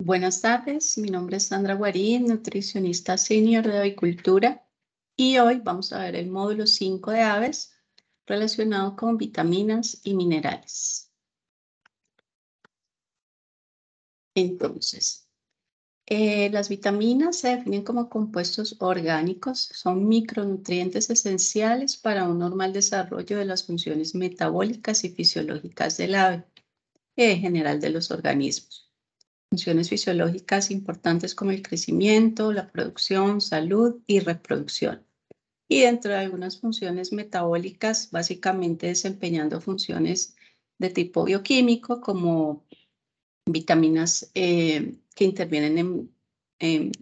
Buenas tardes, mi nombre es Sandra Guarín, nutricionista senior de avicultura y hoy vamos a ver el módulo 5 de aves relacionado con vitaminas y minerales. Entonces, eh, las vitaminas se definen como compuestos orgánicos, son micronutrientes esenciales para un normal desarrollo de las funciones metabólicas y fisiológicas del ave y en general de los organismos funciones fisiológicas importantes como el crecimiento, la producción, salud y reproducción. Y dentro de algunas funciones metabólicas, básicamente desempeñando funciones de tipo bioquímico como vitaminas eh, que intervienen en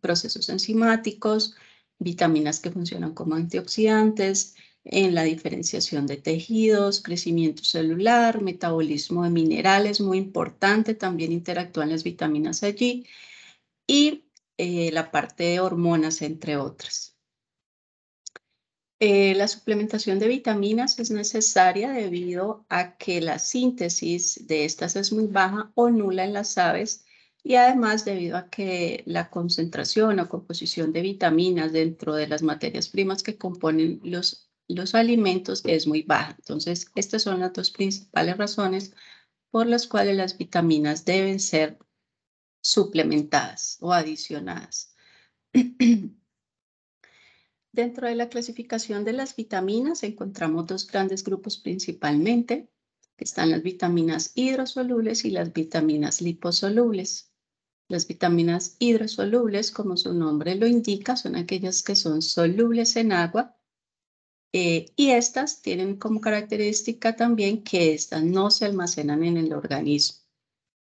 procesos enzimáticos, vitaminas que funcionan como antioxidantes, en la diferenciación de tejidos, crecimiento celular, metabolismo de minerales, muy importante, también interactúan las vitaminas allí, y eh, la parte de hormonas, entre otras. Eh, la suplementación de vitaminas es necesaria debido a que la síntesis de estas es muy baja o nula en las aves y además debido a que la concentración o composición de vitaminas dentro de las materias primas que componen los los alimentos es muy baja. Entonces, estas son las dos principales razones por las cuales las vitaminas deben ser suplementadas o adicionadas. Dentro de la clasificación de las vitaminas encontramos dos grandes grupos principalmente, que están las vitaminas hidrosolubles y las vitaminas liposolubles. Las vitaminas hidrosolubles, como su nombre lo indica, son aquellas que son solubles en agua eh, y estas tienen como característica también que estas no se almacenan en el organismo.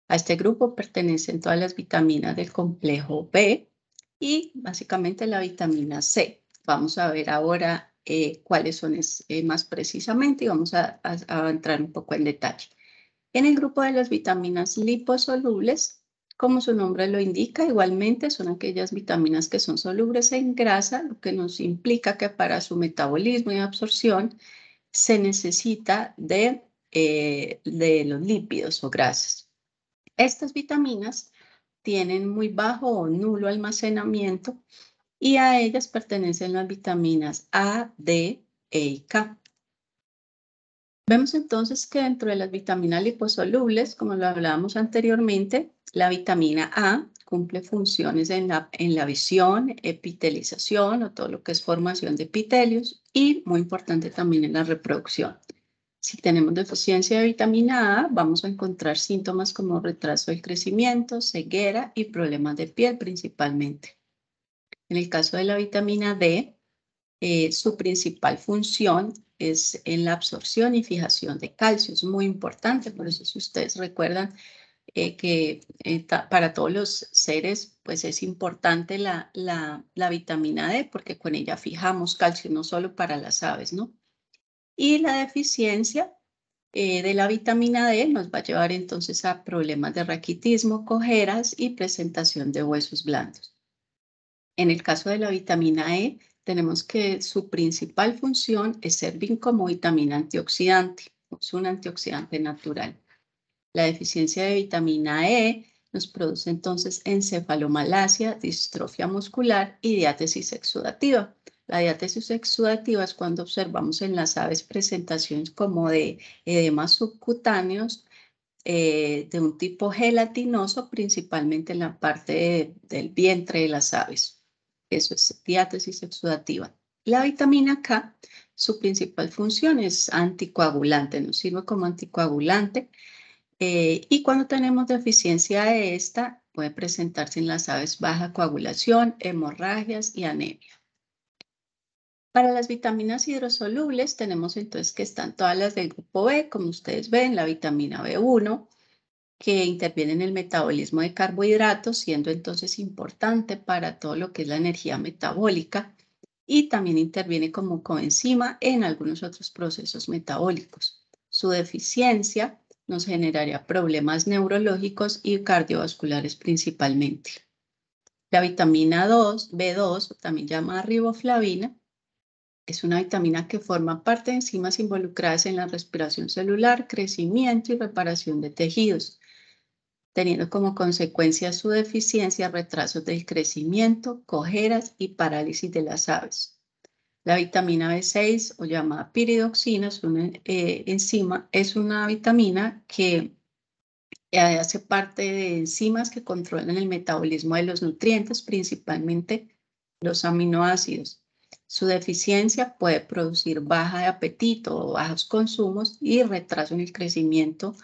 A este grupo pertenecen todas las vitaminas del complejo B y básicamente la vitamina C. Vamos a ver ahora eh, cuáles son eh, más precisamente y vamos a entrar un poco en detalle. En el grupo de las vitaminas liposolubles como su nombre lo indica, igualmente son aquellas vitaminas que son solubles en grasa, lo que nos implica que para su metabolismo y absorción se necesita de, eh, los lípidos o grasas. Estas vitaminas tienen muy bajo o nulo almacenamiento y a ellas pertenecen las vitaminas A, D, E y K. Vemos entonces que dentro de las vitaminas liposolubles, como lo hablábamos anteriormente, la vitamina A cumple funciones en la, en la visión, epitelización o todo lo que es formación de epitelios y muy importante también en la reproducción. Si tenemos deficiencia de vitamina A, vamos a encontrar síntomas como retraso del crecimiento, ceguera y problemas de piel principalmente. En el caso de la vitamina D, eh, su principal función es en la absorción y fijación de calcio. Es muy importante, por eso si ustedes recuerdan eh, que eh, para todos los seres pues es importante la, la, la, vitamina D porque con ella fijamos calcio, no solo para las aves, ¿no? Y la deficiencia eh, de la vitamina D nos va a llevar entonces a problemas de raquitismo, cojeras y presentación de huesos blandos. En el caso de la vitamina E, tenemos que su principal función es servir como vitamina antioxidante, es un antioxidante natural. La deficiencia de vitamina E nos produce entonces encefalomalacia, distrofia muscular y diátesis exudativa. La diátesis exudativa es cuando observamos en las aves presentaciones como de edemas subcutáneos eh, de un tipo gelatinoso, principalmente en la parte del vientre de las aves. Eso es diátesis exudativa. La vitamina K, su principal función es anticoagulante, nos sirve como anticoagulante. Eh, y cuando tenemos deficiencia de esta, puede presentarse en las aves baja coagulación, hemorragias y anemia. Para las vitaminas hidrosolubles tenemos entonces que están todas las del grupo B, como ustedes ven, la vitamina B1, que interviene en el metabolismo de carbohidratos, siendo entonces importante para todo lo que es la energía metabólica y también interviene como coenzima en algunos otros procesos metabólicos. Su deficiencia nos generaría problemas neurológicos y cardiovasculares principalmente. La vitamina 2, B2, también llamada riboflavina, es una vitamina que forma parte de enzimas involucradas en la respiración celular, crecimiento y reparación de tejidos teniendo como consecuencia su deficiencia retrasos del crecimiento, cojeras y parálisis de las aves. La vitamina B6 o llamada piridoxina es una eh, enzima, es una vitamina que hace parte de enzimas que controlan el metabolismo de los nutrientes, principalmente los aminoácidos. Su deficiencia puede producir baja de apetito o bajos consumos y retraso en el crecimiento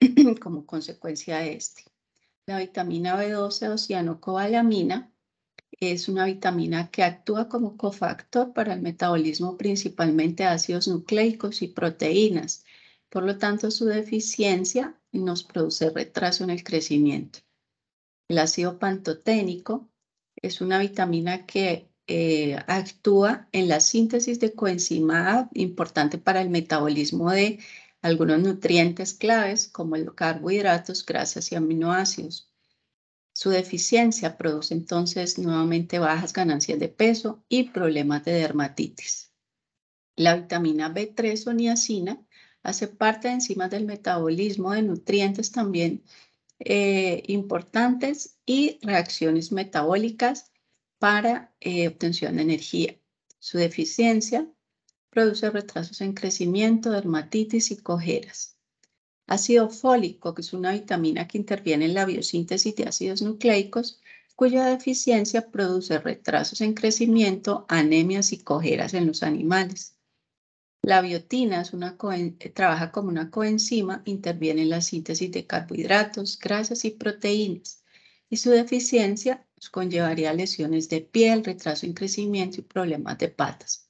como consecuencia de este. La vitamina B12 o cianocobalamina es una vitamina que actúa como cofactor para el metabolismo principalmente de ácidos nucleicos y proteínas. Por lo tanto, su deficiencia nos produce retraso en el crecimiento. El ácido pantoténico es una vitamina que eh, actúa en la síntesis de coenzima A, importante para el metabolismo de algunos nutrientes claves como los carbohidratos, grasas y aminoácidos. Su deficiencia produce entonces nuevamente bajas ganancias de peso y problemas de dermatitis. La vitamina B3 o niacina hace parte de enzimas del metabolismo de nutrientes también eh, importantes y reacciones metabólicas para eh, obtención de energía. Su deficiencia produce retrasos en crecimiento, dermatitis y cojeras. Ácido fólico, que es una vitamina que interviene en la biosíntesis de ácidos nucleicos, cuya deficiencia produce retrasos en crecimiento, anemias y cojeras en los animales. La biotina es una trabaja como una coenzima, interviene en la síntesis de carbohidratos, grasas y proteínas, y su deficiencia conllevaría lesiones de piel, retraso en crecimiento y problemas de patas.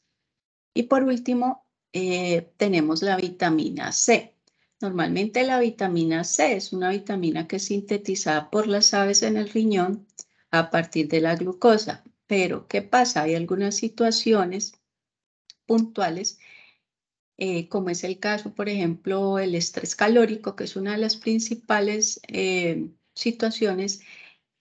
Y por último, eh, tenemos la vitamina C. Normalmente la vitamina C es una vitamina que es sintetizada por las aves en el riñón a partir de la glucosa. Pero, ¿qué pasa? Hay algunas situaciones puntuales, eh, como es el caso, por ejemplo, el estrés calórico, que es una de las principales eh, situaciones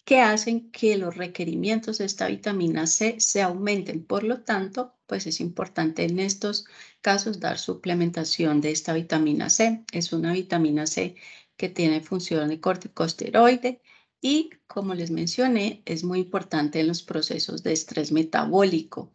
que hacen que los requerimientos de esta vitamina C se aumenten. Por lo tanto, pues es importante en estos casos dar suplementación de esta vitamina C. Es una vitamina C que tiene función de corticosteroide y, como les mencioné, es muy importante en los procesos de estrés metabólico.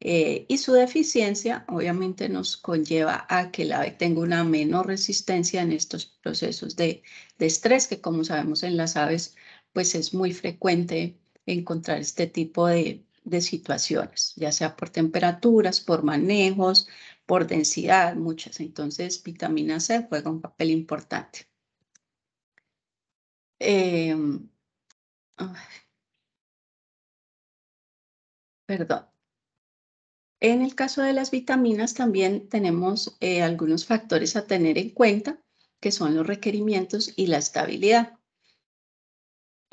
Eh, y su deficiencia obviamente nos conlleva a que la ave tenga una menor resistencia en estos procesos de, de estrés, que como sabemos en las aves, pues es muy frecuente encontrar este tipo de, de situaciones, ya sea por temperaturas, por manejos, por densidad, muchas. Entonces, vitamina C juega un papel importante. Em, perdón. En el caso de las vitaminas también tenemos eh, algunos factores a tener en cuenta, que son los requerimientos y la estabilidad.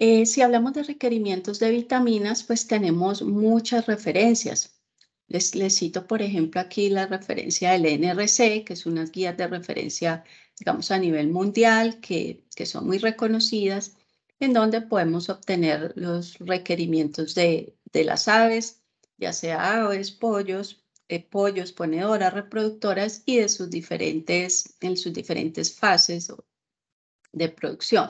Eh, si hablamos de requerimientos de vitaminas, pues tenemos muchas referencias. Les, cito, por ejemplo, aquí la referencia del NRC, que es unas guías de referencia, digamos, a nivel mundial, que, son muy reconocidas, en donde podemos obtener los requerimientos de, las aves, ya sea aves, pollos, eh, pollos, ponedoras, reproductoras y de sus diferentes, en sus diferentes fases de producción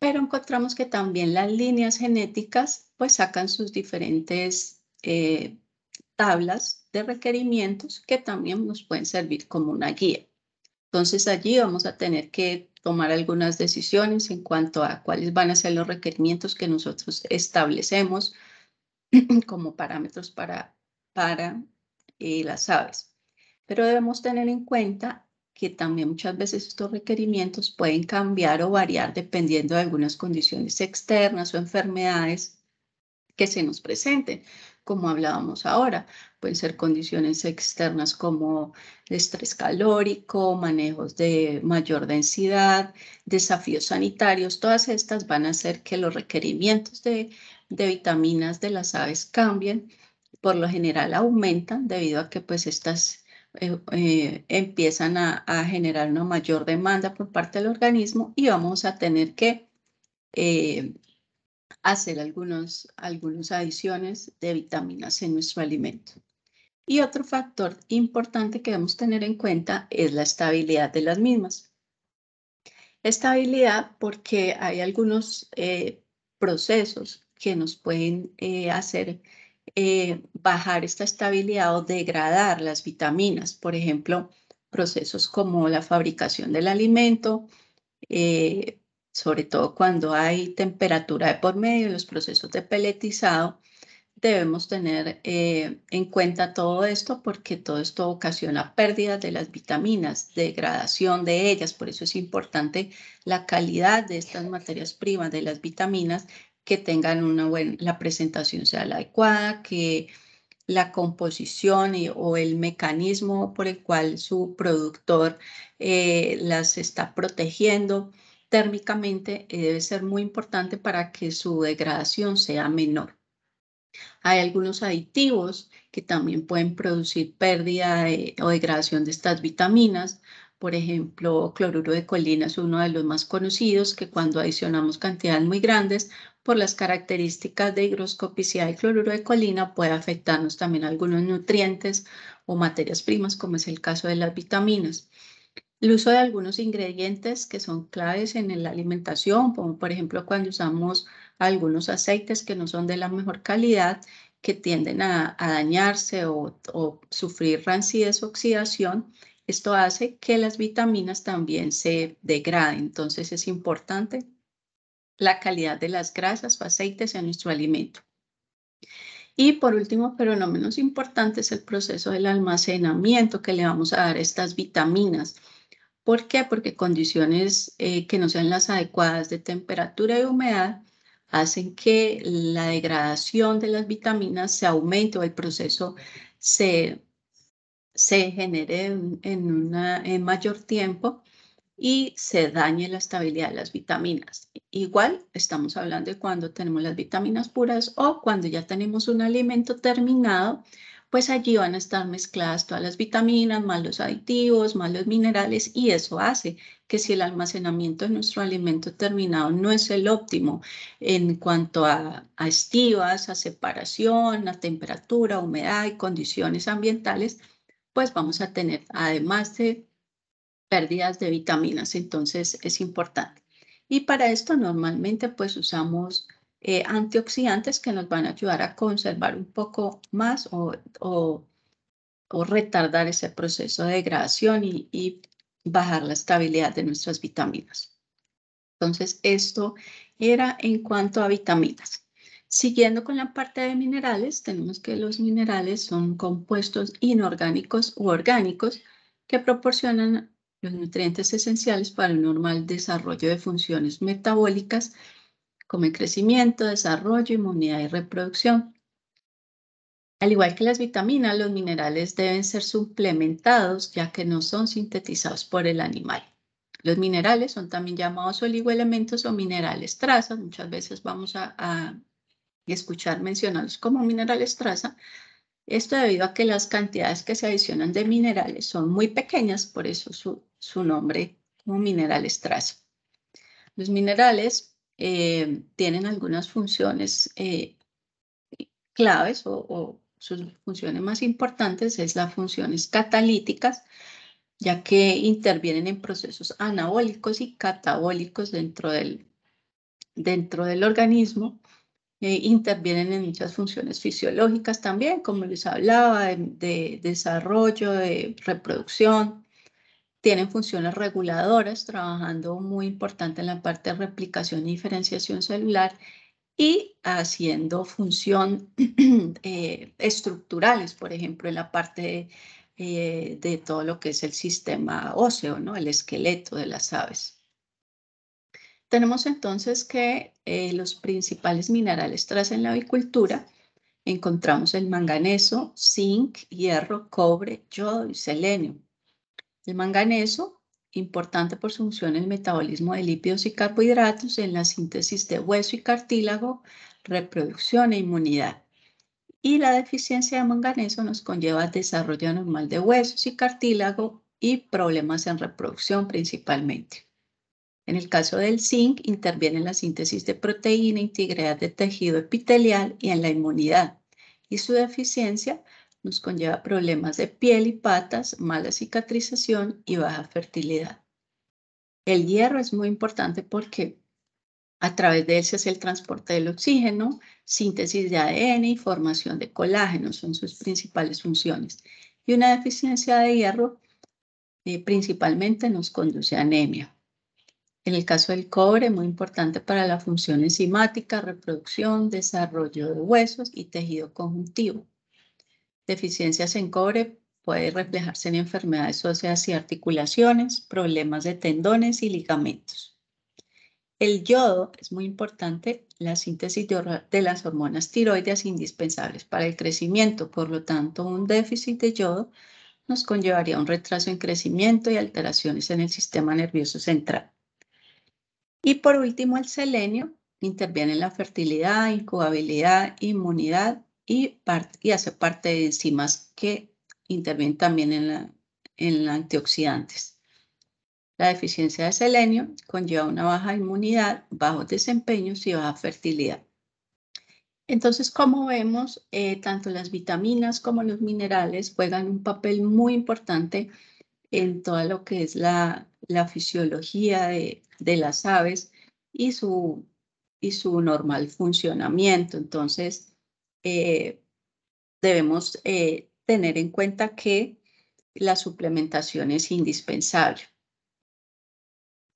pero encontramos que también las líneas genéticas pues sacan sus diferentes eh, tablas de requerimientos que también nos pueden servir como una guía. Entonces allí vamos a tener que tomar algunas decisiones en cuanto a cuáles van a ser los requerimientos que nosotros establecemos como parámetros para, para eh, las aves. Pero debemos tener en cuenta que también muchas veces estos requerimientos pueden cambiar o variar dependiendo de algunas condiciones externas o enfermedades que se nos presenten, como hablábamos ahora. Pueden ser condiciones externas como estrés calórico, manejos de mayor densidad, desafíos sanitarios. Todas estas van a hacer que los requerimientos de, vitaminas de las aves cambien. Por lo general aumentan debido a que pues estas eh, eh, empiezan a, generar una mayor demanda por parte del organismo y vamos a tener que eh, hacer algunos, algunas adiciones de vitaminas en nuestro alimento. Y otro factor importante que debemos tener en cuenta es la estabilidad de las mismas. Estabilidad porque hay algunos procesos que nos pueden hacer eh, bajar esta estabilidad o degradar las vitaminas, por ejemplo, procesos como la fabricación del alimento, eh, sobre todo cuando hay temperatura de por medio, los procesos de peletizado, debemos tener eh, en cuenta todo esto porque todo esto ocasiona pérdidas de las vitaminas, degradación de ellas, por eso es importante la calidad de estas materias primas, de las vitaminas que tengan una buena, la presentación sea la adecuada, que la composición o el mecanismo por el cual su productor eh, las está protegiendo térmicamente eh, debe ser muy importante para que su degradación sea menor. Hay algunos aditivos que también pueden producir pérdida eh, o degradación de estas vitaminas, por ejemplo, cloruro de colina es uno de los más conocidos que cuando adicionamos cantidades muy grandes, por las características de higroscopicidad del cloruro de colina, puede afectarnos también algunos nutrientes o materias primas, como es el caso de las vitaminas. El uso de algunos ingredientes que son claves en la alimentación, como por ejemplo cuando usamos algunos aceites que no son de la mejor calidad, que tienden a, dañarse o, o sufrir rancidez o oxidación, esto hace que las vitaminas también se degraden, entonces es importante la calidad de las grasas o aceites en nuestro alimento. Y por último, pero no menos importante, es el proceso del almacenamiento que le vamos a dar a estas vitaminas. ¿Por qué? Porque condiciones eh, que no sean las adecuadas de temperatura y humedad hacen que la degradación de las vitaminas se aumente o el proceso se se genere en, mayor tiempo y se dañe la estabilidad de las vitaminas. Igual estamos hablando de cuando tenemos las vitaminas puras o cuando ya tenemos un alimento terminado, pues allí van a estar mezcladas todas las vitaminas, más los aditivos, más los minerales y eso hace que si el almacenamiento de nuestro alimento terminado no es el óptimo en cuanto a, a estivas, a separación, a temperatura, humedad y condiciones ambientales, pues vamos a tener, además de pérdidas de vitaminas, entonces es importante. Y para esto normalmente pues usamos eh, antioxidantes que nos van a ayudar a conservar un poco más o, retardar ese proceso de degradación y bajar la estabilidad de nuestras vitaminas. Entonces esto era en cuanto a vitaminas. Siguiendo con la parte de minerales, tenemos que los minerales son compuestos inorgánicos u orgánicos que proporcionan los nutrientes esenciales para el normal desarrollo de funciones metabólicas como el crecimiento, desarrollo, inmunidad y reproducción. Al igual que las vitaminas, los minerales deben ser suplementados ya que no son sintetizados por el animal. Los minerales son también llamados oligoelementos o minerales trazas. Muchas veces vamos a, a escuchar mencionados como minerales traza, esto debido a que las cantidades que se adicionan de minerales son muy pequeñas, por eso su, nombre como mineral traza. Los minerales eh, tienen algunas funciones eh, claves o, sus funciones más importantes es las funciones catalíticas, ya que intervienen en procesos anabólicos y catabólicos dentro del, dentro del organismo eh, intervienen en muchas funciones fisiológicas también, como les hablaba, de, desarrollo, de reproducción. Tienen funciones reguladoras, trabajando muy importante en la parte de replicación y diferenciación celular y haciendo función eh, estructurales, por ejemplo, en la parte de, eh, de, todo lo que es el sistema óseo, ¿no? el esqueleto de las aves. Tenemos entonces que eh, los principales minerales tras en la avicultura encontramos el manganeso, zinc, hierro, cobre, yodo y selenio. El manganeso, importante por su función en el metabolismo de lípidos y carbohidratos, en la síntesis de hueso y cartílago, reproducción e inmunidad. Y la deficiencia de manganeso nos conlleva desarrollo anormal de huesos y cartílago y problemas en reproducción principalmente. En el caso del zinc, interviene en la síntesis de proteína, integridad de tejido epitelial y en la inmunidad. Y su deficiencia nos conlleva problemas de piel y patas, mala cicatrización y baja fertilidad. El hierro es muy importante porque a través de él se hace el transporte del oxígeno, síntesis de ADN y formación de colágeno, son sus principales funciones. Y una deficiencia de hierro eh, principalmente nos conduce a anemia. En el caso del cobre, muy importante para la función enzimática, reproducción, desarrollo de huesos y tejido conjuntivo. Deficiencias en cobre pueden reflejarse en enfermedades óseas y articulaciones, problemas de tendones y ligamentos. El yodo es muy importante, la síntesis de las hormonas tiroides indispensables para el crecimiento, por lo tanto un déficit de yodo nos conllevaría un retraso en crecimiento y alteraciones en el sistema nervioso central. Y por último, el selenio interviene en la fertilidad, incubabilidad, inmunidad y, y hace parte de enzimas que intervienen también en, la, en antioxidantes. La deficiencia de selenio conlleva una baja inmunidad, bajos desempeños y baja fertilidad. Entonces, como vemos, eh, tanto las vitaminas como los minerales juegan un papel muy importante en toda lo que es la, fisiología de, las aves y su, y su normal funcionamiento. Entonces, eh, debemos eh, tener en cuenta que la suplementación es indispensable.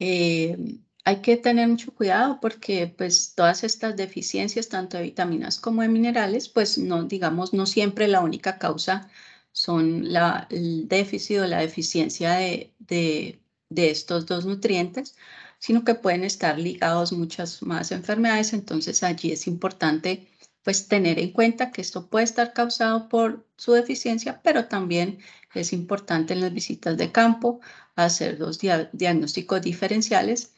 Eh, hay que tener mucho cuidado porque pues todas estas deficiencias, tanto de vitaminas como de minerales, pues no, digamos, no siempre la única causa son el déficit o la deficiencia de, estos dos nutrientes, sino que pueden estar ligados muchas más enfermedades. Entonces allí es importante pues tener en cuenta que esto puede estar causado por su deficiencia, pero también es importante en las visitas de campo hacer los diagnósticos diferenciales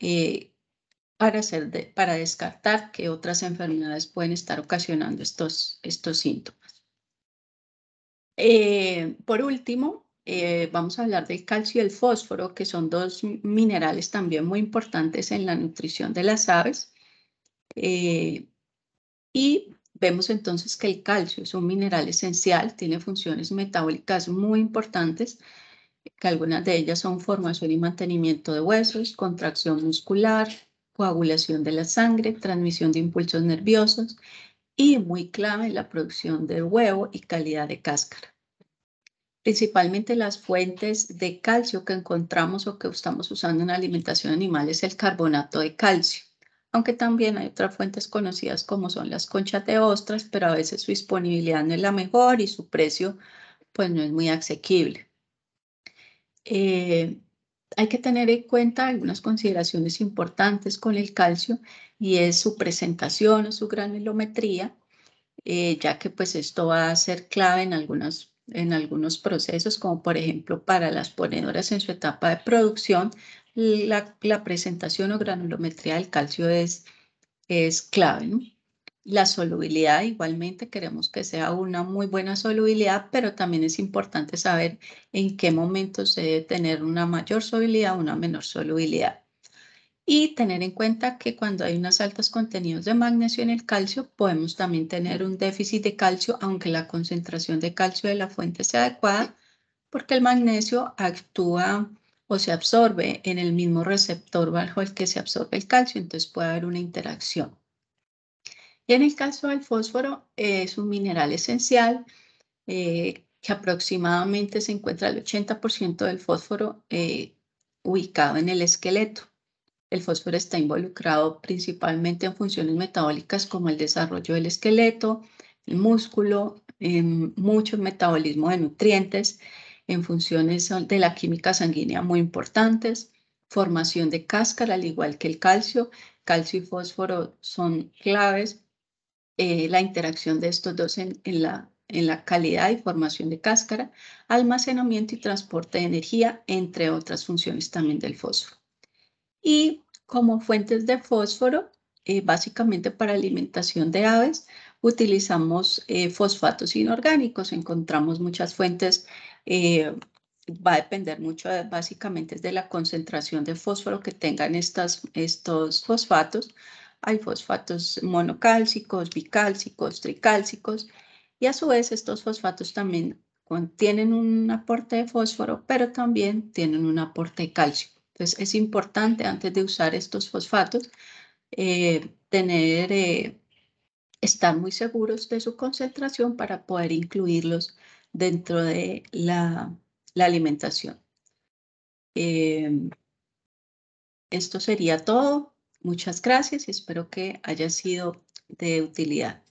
eh, para, hacer para descartar que otras enfermedades pueden estar ocasionando estos, estos síntomas. Eh, por último, eh, vamos a hablar del calcio y el fósforo, que son dos minerales también muy importantes en la nutrición de las aves. Eh, y vemos entonces que el calcio es un mineral esencial, tiene funciones metabólicas muy importantes, que algunas de ellas son formación y mantenimiento de huesos, contracción muscular, coagulación de la sangre, transmisión de impulsos nerviosos, y muy clave en la producción de huevo y calidad de cáscara. Principalmente las fuentes de calcio que encontramos o que estamos usando en la alimentación animal es el carbonato de calcio, aunque también hay otras fuentes conocidas como son las conchas de ostras, pero a veces su disponibilidad no es la mejor y su precio pues no es muy asequible. Eh, hay que tener en cuenta algunas consideraciones importantes con el calcio y es su presentación o su granulometría, eh, ya que pues esto va a ser clave en algunas en algunos procesos, como por ejemplo para las ponedoras en su etapa de producción, la, la presentación o granulometría del calcio es, es clave. ¿no? La solubilidad, igualmente queremos que sea una muy buena solubilidad, pero también es importante saber en qué momento se debe tener una mayor solubilidad o una menor solubilidad. Y tener en cuenta que cuando hay unos altos contenidos de magnesio en el calcio, podemos también tener un déficit de calcio, aunque la concentración de calcio de la fuente sea adecuada, porque el magnesio actúa o se absorbe en el mismo receptor bajo el que se absorbe el calcio, entonces puede haber una interacción. Y en el caso del fósforo eh, es un mineral esencial eh, que aproximadamente se encuentra el 80% del fósforo eh, ubicado en el esqueleto. El fósforo está involucrado principalmente en funciones metabólicas como el desarrollo del esqueleto, el músculo, en mucho metabolismo de nutrientes, en funciones de la química sanguínea muy importantes, formación de cáscara, al igual que el calcio. Calcio y fósforo son claves eh, la interacción de estos dos en, la, calidad y formación de cáscara, almacenamiento y transporte de energía, entre otras funciones también del fósforo. Y como fuentes de fósforo, eh, básicamente para alimentación de aves, utilizamos eh, fosfatos inorgánicos. Encontramos muchas fuentes, va a depender mucho básicamente de la concentración de fósforo que tengan estas, estos fosfatos, hay fosfatos monocálcicos, bicálcicos, tricálcicos y a su vez estos fosfatos también contienen un aporte de fósforo, pero también tienen un aporte de calcio. Entonces es importante antes de usar estos fosfatos eh, tener, eh, estar muy seguros de su concentración para poder incluirlos dentro de la, alimentación. Eh, esto sería todo. Muchas gracias y espero que haya sido de utilidad.